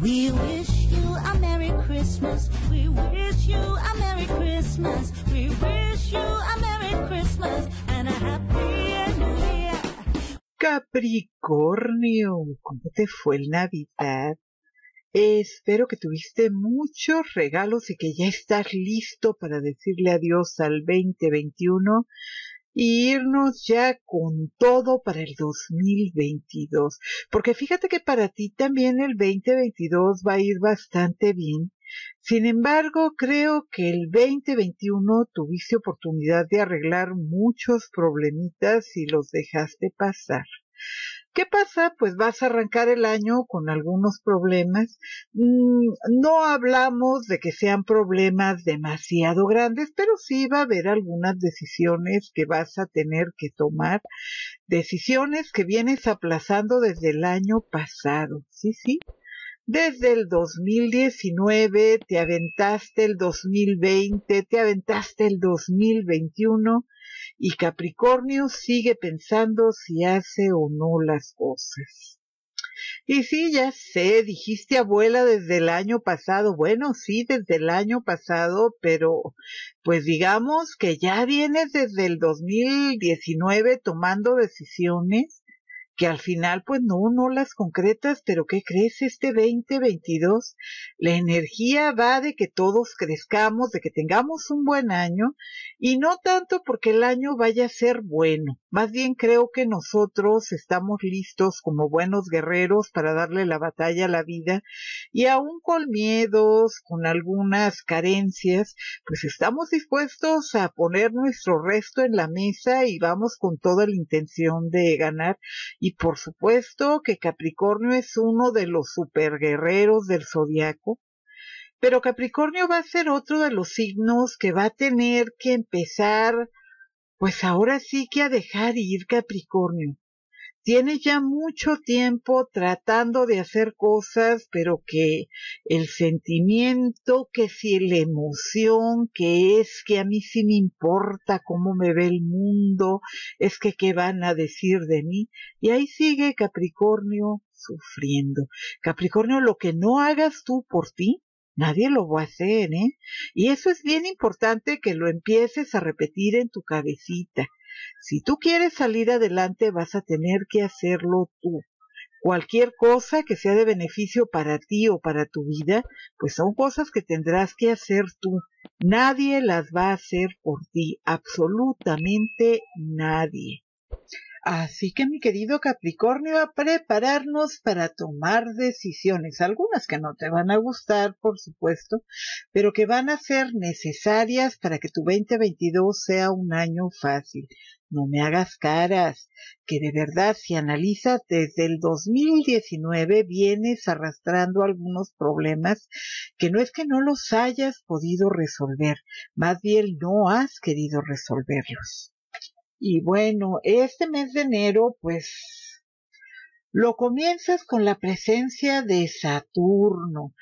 We wish you a Merry Christmas. We wish you a Merry Christmas. We wish you a Merry Christmas and a Happy New Year. Capricornio, ¿cómo te fue el Navidad? Espero que tuviste muchos regalos y que ya estás listo para decirle adiós al 2021 y irnos ya con todo para el 2022. Porque fíjate que para ti también el 2022 va a ir bastante bien. Sin embargo, creo que el 2021 tuviste oportunidad de arreglar muchos problemitas y los dejaste pasar. ¿Qué pasa? Pues vas a arrancar el año con algunos problemas. Mm, no hablamos de que sean problemas demasiado grandes, pero sí va a haber algunas decisiones que vas a tener que tomar, decisiones que vienes aplazando desde el año pasado. Sí, sí. Desde el 2019 te aventaste el 2020, te aventaste el 2021 y Capricornio sigue pensando si hace o no las cosas. Y sí, ya sé, dijiste abuela desde el año pasado. Bueno, sí, desde el año pasado, pero pues digamos que ya vienes desde el diecinueve tomando decisiones que al final pues no, no las concretas, pero ¿qué crees este 2022? La energía va de que todos crezcamos, de que tengamos un buen año y no tanto porque el año vaya a ser bueno. Más bien creo que nosotros estamos listos como buenos guerreros para darle la batalla a la vida y aún con miedos, con algunas carencias, pues estamos dispuestos a poner nuestro resto en la mesa y vamos con toda la intención de ganar y por supuesto que Capricornio es uno de los superguerreros del zodiaco, pero Capricornio va a ser otro de los signos que va a tener que empezar, pues ahora sí que a dejar ir Capricornio. Tienes ya mucho tiempo tratando de hacer cosas, pero que el sentimiento, que si la emoción, que es que a mí sí me importa cómo me ve el mundo, es que qué van a decir de mí. Y ahí sigue Capricornio sufriendo. Capricornio, lo que no hagas tú por ti, Nadie lo va a hacer, ¿eh? Y eso es bien importante que lo empieces a repetir en tu cabecita. Si tú quieres salir adelante vas a tener que hacerlo tú. Cualquier cosa que sea de beneficio para ti o para tu vida, pues son cosas que tendrás que hacer tú. Nadie las va a hacer por ti, absolutamente nadie. Así que mi querido Capricornio, a prepararnos para tomar decisiones, algunas que no te van a gustar, por supuesto, pero que van a ser necesarias para que tu 2022 sea un año fácil. No me hagas caras, que de verdad si analizas desde el 2019 vienes arrastrando algunos problemas que no es que no los hayas podido resolver, más bien no has querido resolverlos. Y bueno, este mes de enero, pues, lo comienzas con la presencia de Saturno.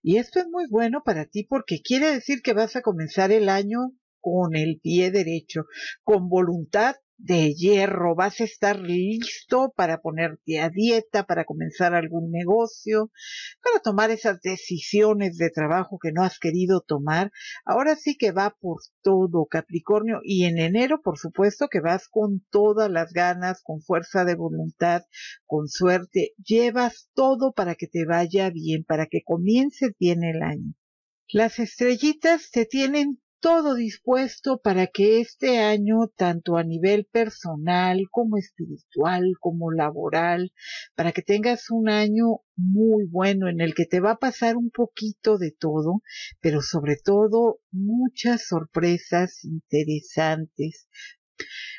Y esto es muy bueno para ti porque quiere decir que vas a comenzar el año con el pie derecho, con voluntad de hierro, vas a estar listo para ponerte a dieta, para comenzar algún negocio, para tomar esas decisiones de trabajo que no has querido tomar. Ahora sí que va por todo, Capricornio, y en enero, por supuesto, que vas con todas las ganas, con fuerza de voluntad, con suerte, llevas todo para que te vaya bien, para que comiences bien el año. Las estrellitas te tienen todo dispuesto para que este año, tanto a nivel personal como espiritual, como laboral, para que tengas un año muy bueno en el que te va a pasar un poquito de todo, pero sobre todo muchas sorpresas interesantes,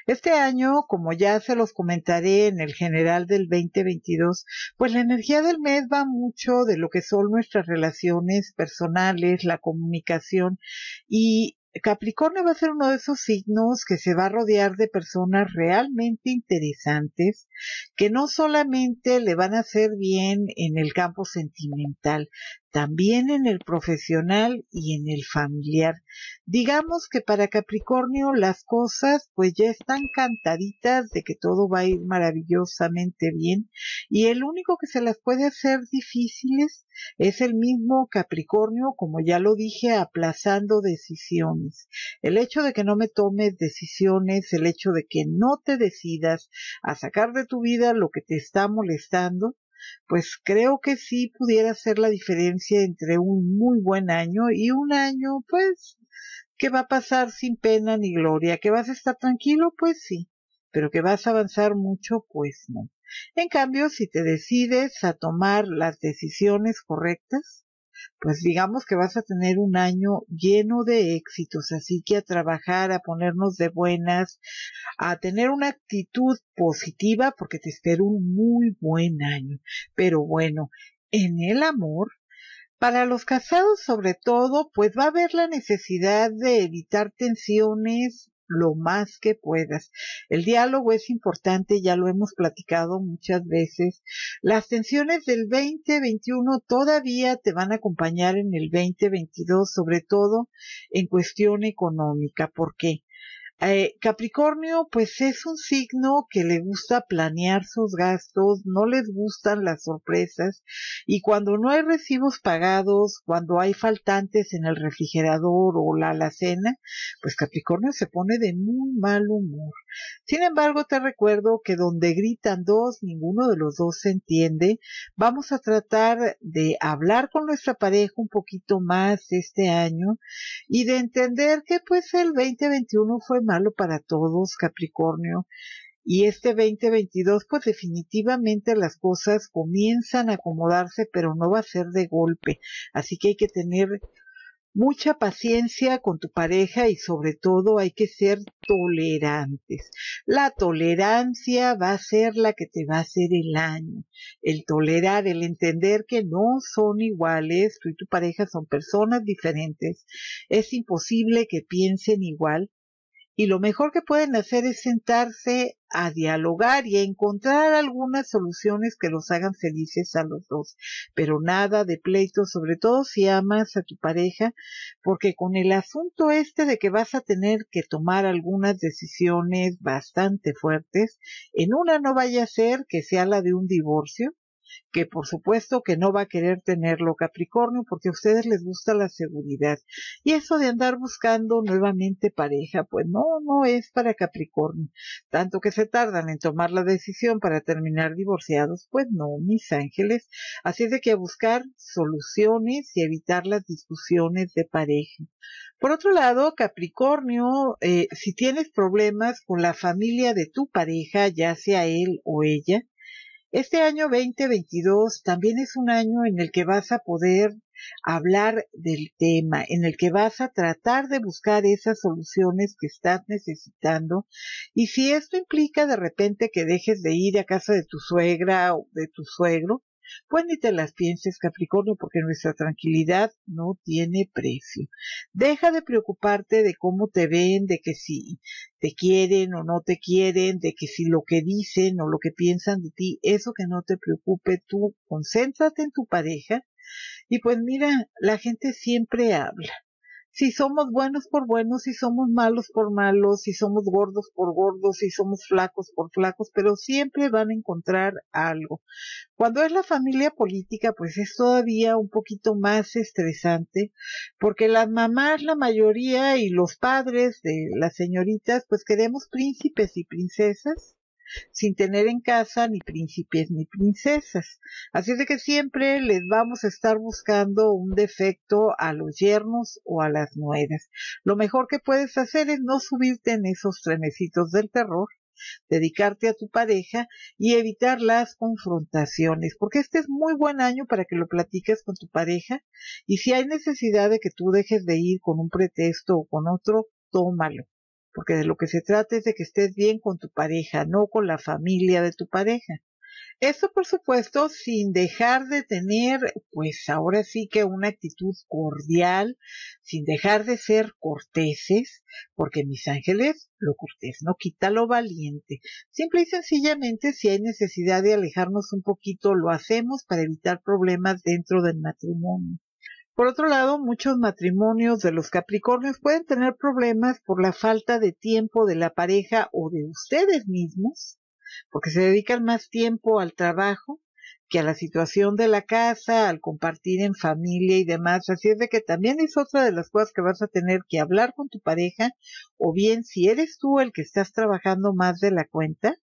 este año, como ya se los comentaré en el general del 2022, pues la energía del mes va mucho de lo que son nuestras relaciones personales, la comunicación y Capricornio va a ser uno de esos signos que se va a rodear de personas realmente interesantes que no solamente le van a hacer bien en el campo sentimental, también en el profesional y en el familiar. Digamos que para Capricornio las cosas pues ya están cantaditas de que todo va a ir maravillosamente bien y el único que se las puede hacer difíciles es el mismo Capricornio, como ya lo dije, aplazando decisiones. El hecho de que no me tomes decisiones, el hecho de que no te decidas a sacar de tu vida lo que te está molestando, pues creo que sí pudiera ser la diferencia entre un muy buen año y un año, pues, que va a pasar sin pena ni gloria, que vas a estar tranquilo, pues sí, pero que vas a avanzar mucho, pues no. En cambio, si te decides a tomar las decisiones correctas, pues digamos que vas a tener un año lleno de éxitos, así que a trabajar, a ponernos de buenas, a tener una actitud positiva porque te espero un muy buen año. Pero bueno, en el amor, para los casados sobre todo, pues va a haber la necesidad de evitar tensiones, lo más que puedas. El diálogo es importante, ya lo hemos platicado muchas veces. Las tensiones del 2021 todavía te van a acompañar en el 2022, sobre todo en cuestión económica. ¿Por qué? Eh, Capricornio, pues es un signo que le gusta planear sus gastos, no les gustan las sorpresas y cuando no hay recibos pagados, cuando hay faltantes en el refrigerador o la alacena, pues Capricornio se pone de muy mal humor. Sin embargo, te recuerdo que donde gritan dos, ninguno de los dos se entiende. Vamos a tratar de hablar con nuestra pareja un poquito más este año y de entender que pues el 2021 fue malo para todos, Capricornio. Y este 2022, pues definitivamente las cosas comienzan a acomodarse, pero no va a ser de golpe. Así que hay que tener mucha paciencia con tu pareja y sobre todo hay que ser tolerantes. La tolerancia va a ser la que te va a hacer el año. El tolerar, el entender que no son iguales, tú y tu pareja son personas diferentes, es imposible que piensen igual y lo mejor que pueden hacer es sentarse a dialogar y a encontrar algunas soluciones que los hagan felices a los dos. Pero nada de pleitos, sobre todo si amas a tu pareja, porque con el asunto este de que vas a tener que tomar algunas decisiones bastante fuertes, en una no vaya a ser que sea la de un divorcio, que por supuesto que no va a querer tenerlo Capricornio porque a ustedes les gusta la seguridad. Y eso de andar buscando nuevamente pareja, pues no, no es para Capricornio. Tanto que se tardan en tomar la decisión para terminar divorciados, pues no, mis ángeles. Así es de que buscar soluciones y evitar las discusiones de pareja. Por otro lado, Capricornio, eh, si tienes problemas con la familia de tu pareja, ya sea él o ella, este año 2022 también es un año en el que vas a poder hablar del tema, en el que vas a tratar de buscar esas soluciones que estás necesitando. Y si esto implica de repente que dejes de ir a casa de tu suegra o de tu suegro, pues ni te las pienses, Capricornio, porque nuestra tranquilidad no tiene precio. Deja de preocuparte de cómo te ven, de que si te quieren o no te quieren, de que si lo que dicen o lo que piensan de ti, eso que no te preocupe, tú concéntrate en tu pareja. Y pues mira, la gente siempre habla si somos buenos por buenos, si somos malos por malos, si somos gordos por gordos, si somos flacos por flacos, pero siempre van a encontrar algo. Cuando es la familia política, pues es todavía un poquito más estresante, porque las mamás, la mayoría, y los padres de las señoritas, pues queremos príncipes y princesas, sin tener en casa ni príncipes ni princesas. Así es de que siempre les vamos a estar buscando un defecto a los yernos o a las nueras. Lo mejor que puedes hacer es no subirte en esos trenecitos del terror dedicarte a tu pareja y evitar las confrontaciones, porque este es muy buen año para que lo platiques con tu pareja y si hay necesidad de que tú dejes de ir con un pretexto o con otro, tómalo porque de lo que se trata es de que estés bien con tu pareja, no con la familia de tu pareja. Esto, por supuesto, sin dejar de tener, pues ahora sí que una actitud cordial, sin dejar de ser corteses, porque mis ángeles, lo cortés no quita lo valiente. Simple y sencillamente, si hay necesidad de alejarnos un poquito, lo hacemos para evitar problemas dentro del matrimonio. Por otro lado, muchos matrimonios de los Capricornios pueden tener problemas por la falta de tiempo de la pareja o de ustedes mismos, porque se dedican más tiempo al trabajo que a la situación de la casa, al compartir en familia y demás. Así es de que también es otra de las cosas que vas a tener que hablar con tu pareja, o bien si eres tú el que estás trabajando más de la cuenta,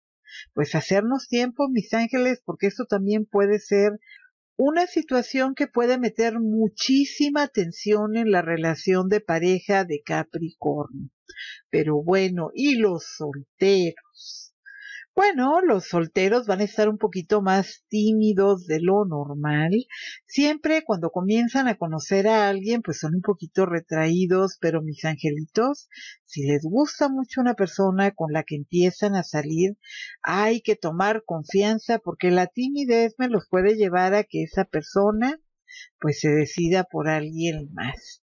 pues hacernos tiempo, mis ángeles, porque esto también puede ser una situación que puede meter muchísima tensión en la relación de pareja de Capricornio. Pero bueno, ¿y los solteros? Bueno, los solteros van a estar un poquito más tímidos de lo normal. Siempre cuando comienzan a conocer a alguien, pues son un poquito retraídos, pero mis angelitos, si les gusta mucho una persona con la que empiezan a salir, hay que tomar confianza porque la timidez me los puede llevar a que esa persona pues se decida por alguien más.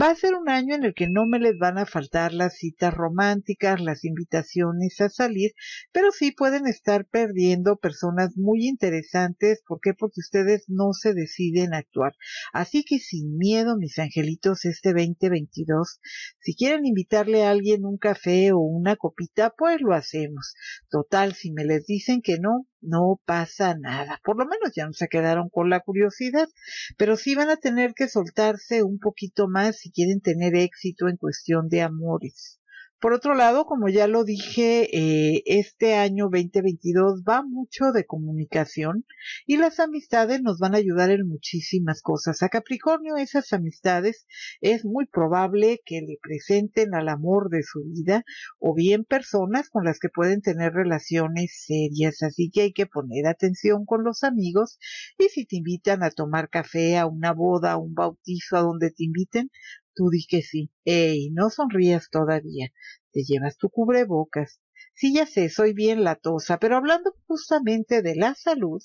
Va a ser un año en el que no me les van a faltar las citas románticas, las invitaciones a salir, pero sí pueden estar perdiendo personas muy interesantes. ¿Por qué? Porque ustedes no se deciden a actuar. Así que sin miedo, mis angelitos, este 2022, si quieren invitarle a alguien un café o una copita, pues lo hacemos. Total, si me les dicen que no, no pasa nada. Por lo menos ya no se quedaron con la curiosidad, pero sí van a tener que soltarse un poquito más si quieren tener éxito en cuestión de amores. Por otro lado, como ya lo dije, eh, este año 2022 va mucho de comunicación y las amistades nos van a ayudar en muchísimas cosas. A Capricornio esas amistades es muy probable que le presenten al amor de su vida o bien personas con las que pueden tener relaciones serias. Así que hay que poner atención con los amigos y si te invitan a tomar café, a una boda, a un bautizo, a donde te inviten, Tú di que sí. Ey, no sonrías todavía. Te llevas tu cubrebocas. Sí, ya sé, soy bien latosa, pero hablando justamente de la salud,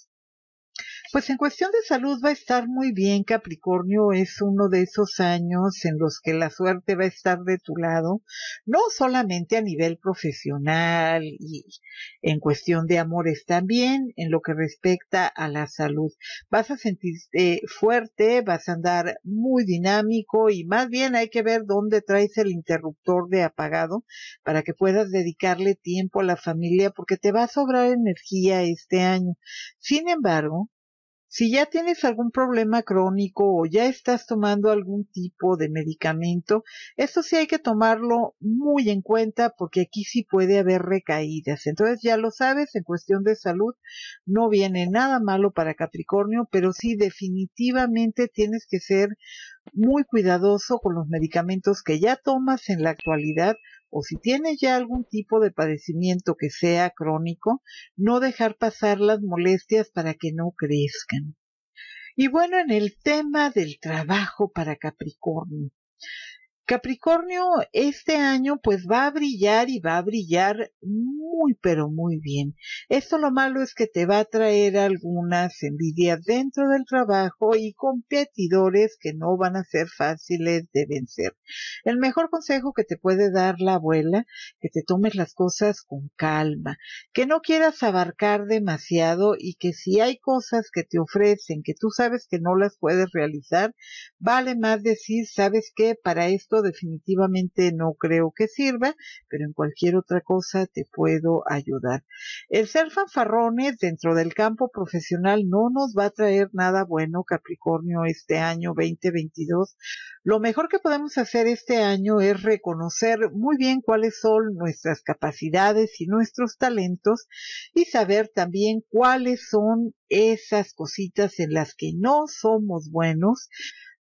pues en cuestión de salud va a estar muy bien, Capricornio, es uno de esos años en los que la suerte va a estar de tu lado, no solamente a nivel profesional y en cuestión de amores, también en lo que respecta a la salud. Vas a sentirte fuerte, vas a andar muy dinámico y más bien hay que ver dónde traes el interruptor de apagado para que puedas dedicarle tiempo a la familia porque te va a sobrar energía este año. Sin embargo, si ya tienes algún problema crónico o ya estás tomando algún tipo de medicamento, esto sí hay que tomarlo muy en cuenta porque aquí sí puede haber recaídas. Entonces ya lo sabes, en cuestión de salud no viene nada malo para Capricornio, pero sí definitivamente tienes que ser muy cuidadoso con los medicamentos que ya tomas en la actualidad o si tiene ya algún tipo de padecimiento que sea crónico, no dejar pasar las molestias para que no crezcan. Y bueno, en el tema del trabajo para Capricornio. Capricornio este año pues va a brillar y va a brillar muy pero muy bien. Esto lo malo es que te va a traer algunas envidias dentro del trabajo y competidores que no van a ser fáciles de vencer. El mejor consejo que te puede dar la abuela, que te tomes las cosas con calma, que no quieras abarcar demasiado y que si hay cosas que te ofrecen que tú sabes que no las puedes realizar, vale más decir, sabes que para esto definitivamente no creo que sirva, pero en cualquier otra cosa te puedo ayudar. El ser fanfarrones dentro del campo profesional no nos va a traer nada bueno, Capricornio, este año 2022. Lo mejor que podemos hacer este año es reconocer muy bien cuáles son nuestras capacidades y nuestros talentos y saber también cuáles son esas cositas en las que no somos buenos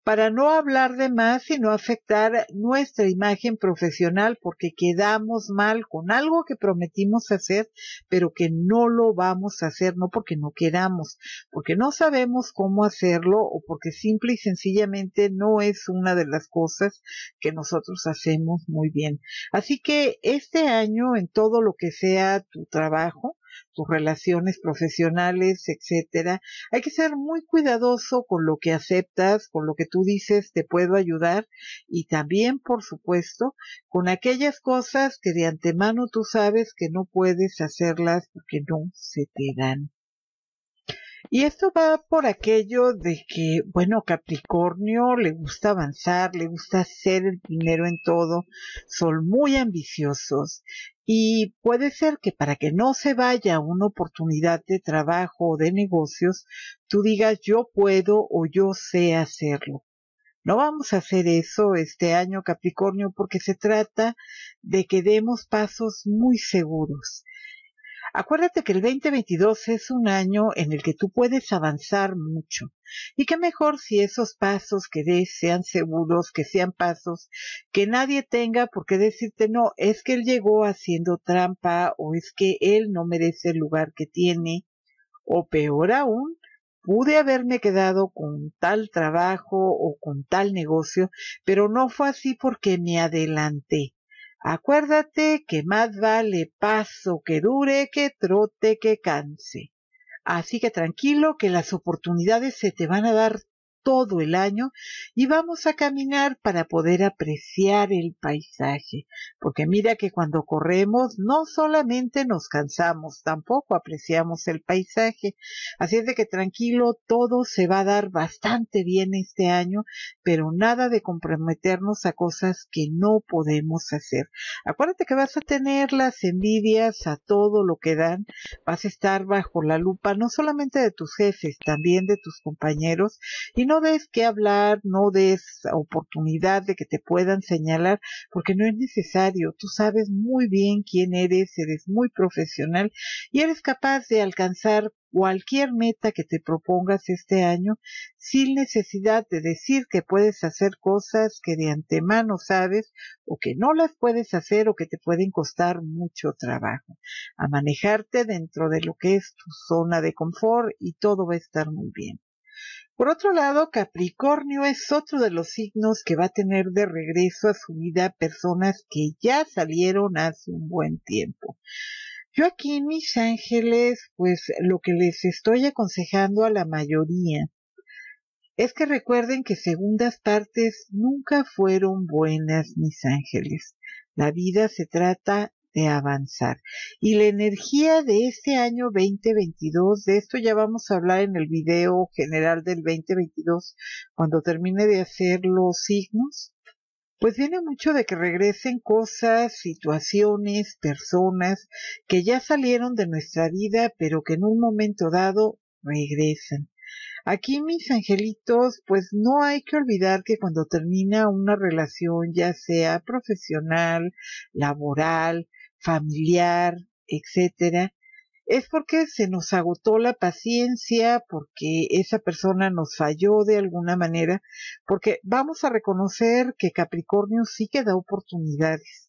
para no hablar de más y no afectar nuestra imagen profesional porque quedamos mal con algo que prometimos hacer, pero que no lo vamos a hacer, no porque no queramos, porque no sabemos cómo hacerlo o porque simple y sencillamente no es una de las cosas que nosotros hacemos muy bien. Así que este año en todo lo que sea tu trabajo, tus relaciones profesionales, etcétera. Hay que ser muy cuidadoso con lo que aceptas, con lo que tú dices te puedo ayudar y también, por supuesto, con aquellas cosas que de antemano tú sabes que no puedes hacerlas porque no se te dan. Y esto va por aquello de que, bueno, Capricornio le gusta avanzar, le gusta hacer el primero en todo, son muy ambiciosos y puede ser que para que no se vaya una oportunidad de trabajo o de negocios, tú digas yo puedo o yo sé hacerlo. No vamos a hacer eso este año, Capricornio, porque se trata de que demos pasos muy seguros. Acuérdate que el 2022 es un año en el que tú puedes avanzar mucho. Y qué mejor si esos pasos que des sean seguros, que sean pasos que nadie tenga por qué decirte no, es que él llegó haciendo trampa o es que él no merece el lugar que tiene. O peor aún, pude haberme quedado con tal trabajo o con tal negocio, pero no fue así porque me adelanté. Acuérdate que más vale paso que dure que trote que canse. Así que tranquilo que las oportunidades se te van a dar todo el año y vamos a caminar para poder apreciar el paisaje. Porque mira que cuando corremos no solamente nos cansamos, tampoco apreciamos el paisaje. Así es de que tranquilo, todo se va a dar bastante bien este año, pero nada de comprometernos a cosas que no podemos hacer. Acuérdate que vas a tener las envidias a todo lo que dan, vas a estar bajo la lupa no solamente de tus jefes, también de tus compañeros y no no des que hablar, no des oportunidad de que te puedan señalar, porque no es necesario. Tú sabes muy bien quién eres, eres muy profesional y eres capaz de alcanzar cualquier meta que te propongas este año sin necesidad de decir que puedes hacer cosas que de antemano sabes o que no las puedes hacer o que te pueden costar mucho trabajo. A manejarte dentro de lo que es tu zona de confort y todo va a estar muy bien. Por otro lado, Capricornio es otro de los signos que va a tener de regreso a su vida personas que ya salieron hace un buen tiempo. Yo aquí mis ángeles, pues lo que les estoy aconsejando a la mayoría es que recuerden que segundas partes nunca fueron buenas, mis ángeles. La vida se trata de avanzar. Y la energía de este año 2022, de esto ya vamos a hablar en el video general del 2022, cuando termine de hacer los signos, pues viene mucho de que regresen cosas, situaciones, personas que ya salieron de nuestra vida, pero que en un momento dado regresan. Aquí mis angelitos, pues no hay que olvidar que cuando termina una relación, ya sea profesional, laboral, familiar, etcétera, es porque se nos agotó la paciencia, porque esa persona nos falló de alguna manera, porque vamos a reconocer que Capricornio sí que da oportunidades.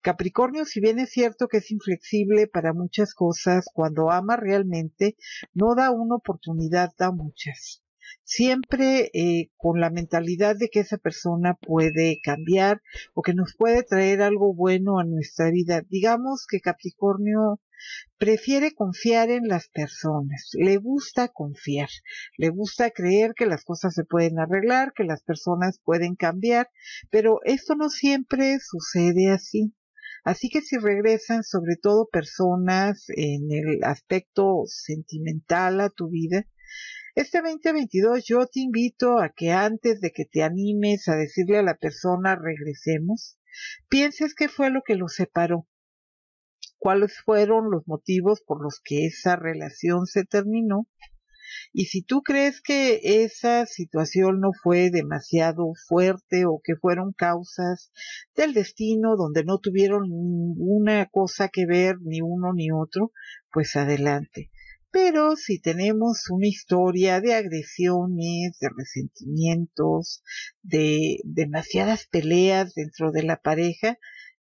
Capricornio, si bien es cierto que es inflexible para muchas cosas, cuando ama realmente, no da una oportunidad, da muchas siempre eh, con la mentalidad de que esa persona puede cambiar o que nos puede traer algo bueno a nuestra vida. Digamos que Capricornio prefiere confiar en las personas, le gusta confiar, le gusta creer que las cosas se pueden arreglar, que las personas pueden cambiar, pero esto no siempre sucede así. Así que si regresan sobre todo personas en el aspecto sentimental a tu vida, este 2022 yo te invito a que antes de que te animes a decirle a la persona regresemos, pienses qué fue lo que los separó, cuáles fueron los motivos por los que esa relación se terminó y si tú crees que esa situación no fue demasiado fuerte o que fueron causas del destino donde no tuvieron ninguna cosa que ver ni uno ni otro, pues adelante. Pero si tenemos una historia de agresiones, de resentimientos, de demasiadas peleas dentro de la pareja,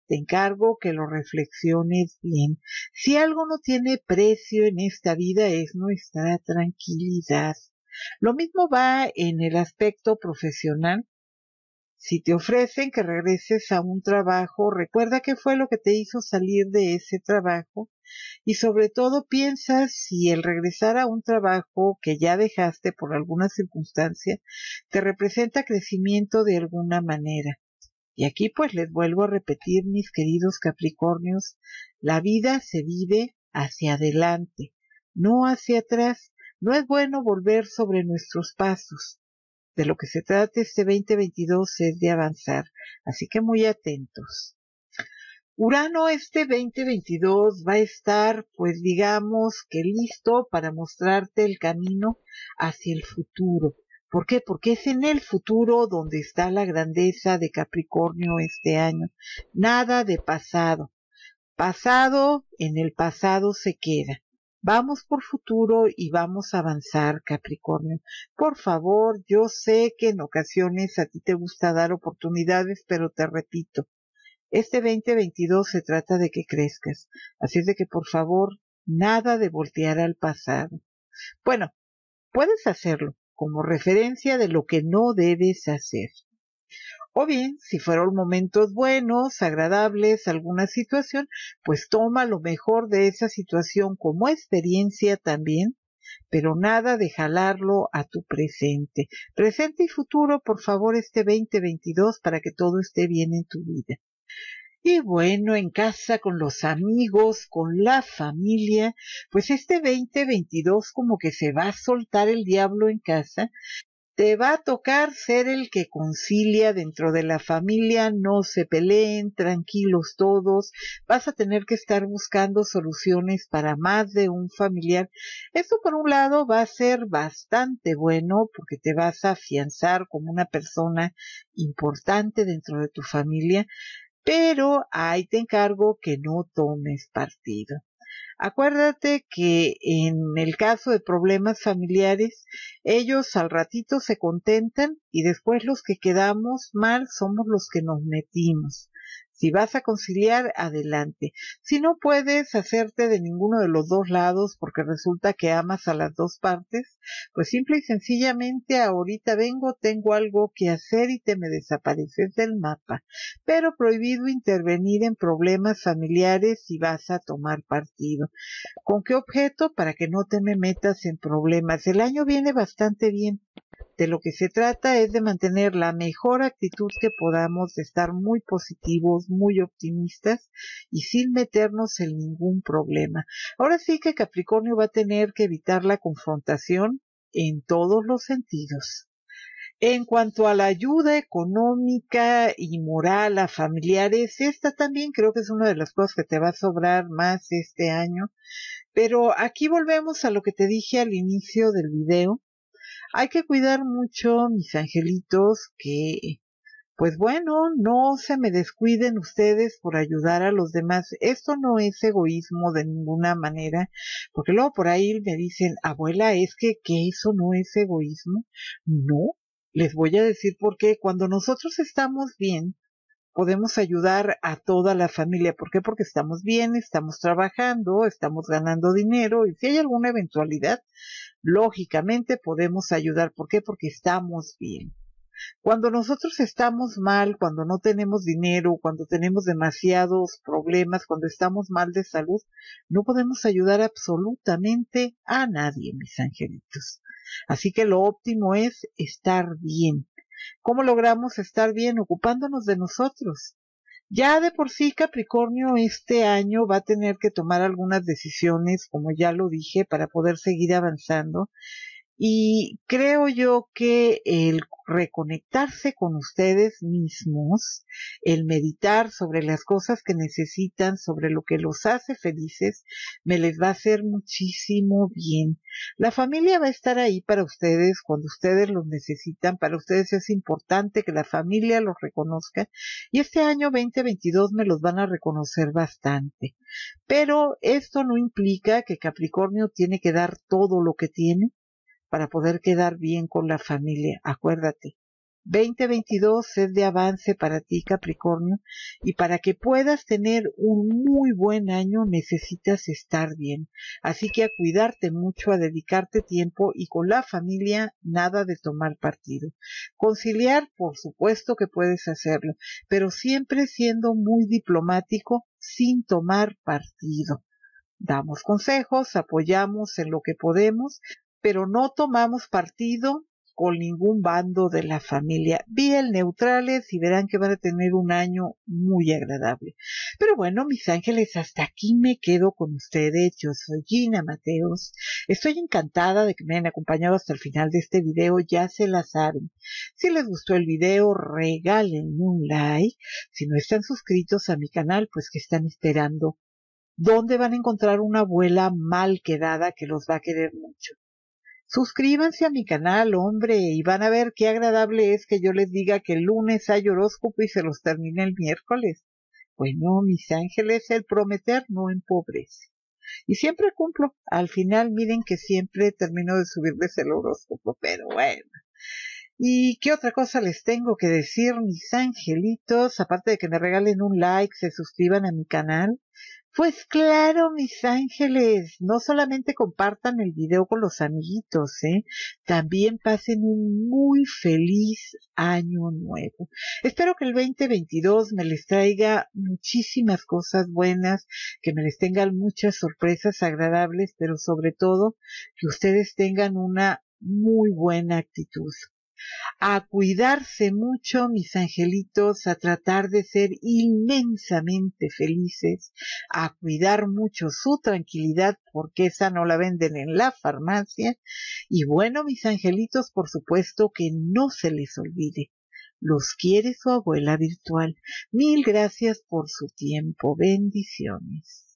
te encargo que lo reflexiones bien. Si algo no tiene precio en esta vida es nuestra tranquilidad. Lo mismo va en el aspecto profesional si te ofrecen que regreses a un trabajo, recuerda qué fue lo que te hizo salir de ese trabajo y sobre todo piensa si el regresar a un trabajo que ya dejaste por alguna circunstancia te representa crecimiento de alguna manera. Y aquí pues les vuelvo a repetir, mis queridos Capricornios, la vida se vive hacia adelante, no hacia atrás. No es bueno volver sobre nuestros pasos. De lo que se trata este 2022 es de avanzar, así que muy atentos. Urano este 2022 va a estar, pues digamos que listo para mostrarte el camino hacia el futuro. ¿Por qué? Porque es en el futuro donde está la grandeza de Capricornio este año. Nada de pasado. Pasado en el pasado se queda. Vamos por futuro y vamos a avanzar, Capricornio. Por favor, yo sé que en ocasiones a ti te gusta dar oportunidades, pero te repito, este 2022 se trata de que crezcas. Así es de que, por favor, nada de voltear al pasado. Bueno, puedes hacerlo como referencia de lo que no debes hacer. O bien, si fueron momentos buenos, agradables, alguna situación, pues toma lo mejor de esa situación como experiencia también, pero nada de jalarlo a tu presente. Presente y futuro, por favor, este 2022 para que todo esté bien en tu vida. Y bueno, en casa, con los amigos, con la familia, pues este 2022 como que se va a soltar el diablo en casa te va a tocar ser el que concilia dentro de la familia, no se peleen, tranquilos todos, vas a tener que estar buscando soluciones para más de un familiar. Esto por un lado va a ser bastante bueno porque te vas a afianzar como una persona importante dentro de tu familia, pero ahí te encargo que no tomes partido. Acuérdate que en el caso de problemas familiares, ellos al ratito se contentan y después los que quedamos mal somos los que nos metimos. Si vas a conciliar, adelante. Si no puedes hacerte de ninguno de los dos lados porque resulta que amas a las dos partes, pues simple y sencillamente ahorita vengo, tengo algo que hacer y te me desapareces del mapa. Pero prohibido intervenir en problemas familiares si vas a tomar partido. ¿Con qué objeto? Para que no te me metas en problemas. El año viene bastante bien de lo que se trata es de mantener la mejor actitud que podamos, de estar muy positivos, muy optimistas y sin meternos en ningún problema. Ahora sí que Capricornio va a tener que evitar la confrontación en todos los sentidos. En cuanto a la ayuda económica y moral a familiares, esta también creo que es una de las cosas que te va a sobrar más este año. Pero aquí volvemos a lo que te dije al inicio del video. Hay que cuidar mucho, mis angelitos, que, pues bueno, no se me descuiden ustedes por ayudar a los demás. Esto no es egoísmo de ninguna manera, porque luego por ahí me dicen, abuela, es que, que eso no es egoísmo. No, les voy a decir por qué. Cuando nosotros estamos bien, podemos ayudar a toda la familia. ¿Por qué? Porque estamos bien, estamos trabajando, estamos ganando dinero y si hay alguna eventualidad, lógicamente podemos ayudar. ¿Por qué? Porque estamos bien. Cuando nosotros estamos mal, cuando no tenemos dinero, cuando tenemos demasiados problemas, cuando estamos mal de salud, no podemos ayudar absolutamente a nadie, mis angelitos. Así que lo óptimo es estar bien, ¿Cómo logramos estar bien ocupándonos de nosotros? Ya de por sí Capricornio este año va a tener que tomar algunas decisiones, como ya lo dije, para poder seguir avanzando. Y creo yo que el reconectarse con ustedes mismos, el meditar sobre las cosas que necesitan, sobre lo que los hace felices, me les va a hacer muchísimo bien. La familia va a estar ahí para ustedes cuando ustedes los necesitan. Para ustedes es importante que la familia los reconozca. Y este año 2022 me los van a reconocer bastante. Pero esto no implica que Capricornio tiene que dar todo lo que tiene para poder quedar bien con la familia. Acuérdate. 2022 es de avance para ti, Capricornio, y para que puedas tener un muy buen año necesitas estar bien. Así que a cuidarte mucho, a dedicarte tiempo y con la familia nada de tomar partido. Conciliar, por supuesto que puedes hacerlo, pero siempre siendo muy diplomático sin tomar partido. Damos consejos, apoyamos en lo que podemos, pero no tomamos partido con ningún bando de la familia. Bien neutrales y verán que van a tener un año muy agradable. Pero bueno, mis ángeles, hasta aquí me quedo con ustedes. Yo soy Gina Mateos. Estoy encantada de que me hayan acompañado hasta el final de este video. Ya se la saben. Si les gustó el video, regalen un like. Si no están suscritos a mi canal, pues que están esperando. ¿Dónde van a encontrar una abuela mal quedada que los va a querer mucho? Suscríbanse a mi canal, hombre, y van a ver qué agradable es que yo les diga que el lunes hay horóscopo y se los termine el miércoles. Bueno, mis ángeles, el prometer no empobrece. Y siempre cumplo. Al final, miren que siempre termino de subirles el horóscopo, pero bueno. ¿Y qué otra cosa les tengo que decir, mis angelitos? Aparte de que me regalen un like, se suscriban a mi canal, pues claro, mis ángeles, no solamente compartan el video con los amiguitos, ¿eh? también pasen un muy feliz año nuevo. Espero que el 2022 me les traiga muchísimas cosas buenas, que me les tengan muchas sorpresas agradables, pero sobre todo que ustedes tengan una muy buena actitud a cuidarse mucho, mis angelitos, a tratar de ser inmensamente felices, a cuidar mucho su tranquilidad, porque esa no la venden en la farmacia. Y bueno, mis angelitos, por supuesto que no se les olvide. Los quiere su abuela virtual. Mil gracias por su tiempo. Bendiciones.